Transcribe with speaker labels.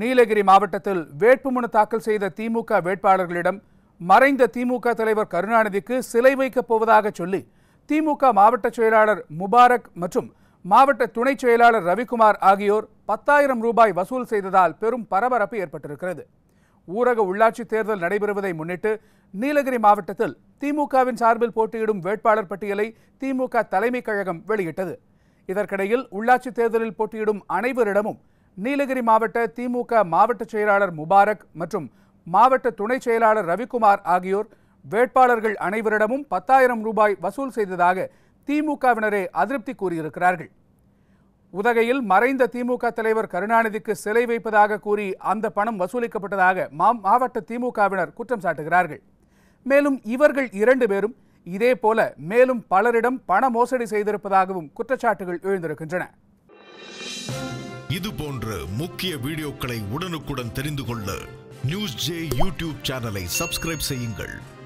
Speaker 1: நீலகிரி மாவட்டத்தில் வேட்புமனு தாக்கல் செய்த திமுக வேட்பாளர்களிடம் மறைந்த திமுக தலைவர் கருணாநிதிக்கு சிலை வைக்கப் போவதாக சொல்லி திமுக மாவட்ட செயலாளர் முபாரக் மற்றும் மாவட்ட துணை செயலாளர் ரவிக்குமார் ஆகியோர் பத்தாயிரம் ரூபாய் வசூல் செய்ததால் பெரும் பரபரப்பு ஏற்பட்டிருக்கிறது ஊரக உள்ளாட்சி தேர்தல் நடைபெறுவதை முன்னிட்டு நீலகிரி மாவட்டத்தில் திமுகவின் சார்பில் போட்டியிடும் வேட்பாளர் பட்டியலை திமுக தலைமைக் கழகம் வெளியிட்டது இதற்கிடையில் உள்ளாட்சி தேர்தலில் போட்டியிடும் அனைவரிடமும் நீலகிரி மாவட்ட திமுக மாவட்ட செயலாளர் முபாரக் மற்றும் மாவட்ட துணை செயலாளர் ரவிக்குமார் ஆகியோர் வேட்பாளர்கள் அனைவரிடமும் பத்தாயிரம் ரூபாய் வசூல் செய்ததாக திமுகவினரே அதிருப்தி கூறியிருக்கிறார்கள் உதகையில் மறைந்த திமுக தலைவர் கருணாநிதிக்கு சிலை வைப்பதாக கூறி அந்த பணம் வசூலிக்கப்பட்டதாக மாவட்ட திமுகவினர் குற்றம் சாட்டுகிறார்கள் மேலும் இவர்கள் இரண்டு பேரும் இதே போல மேலும் பலரிடம் பண மோசடி செய்திருப்பதாகவும் குற்றச்சாட்டுகள் எழுந்திருக்கின்றன
Speaker 2: இது போன்ற முக்கிய வீடியோக்களை உடனுக்குடன் தெரிந்து கொள்ள நியூஸ் ஜே யூடியூப் சேனலை சப்ஸ்கிரைப் செய்யுங்கள்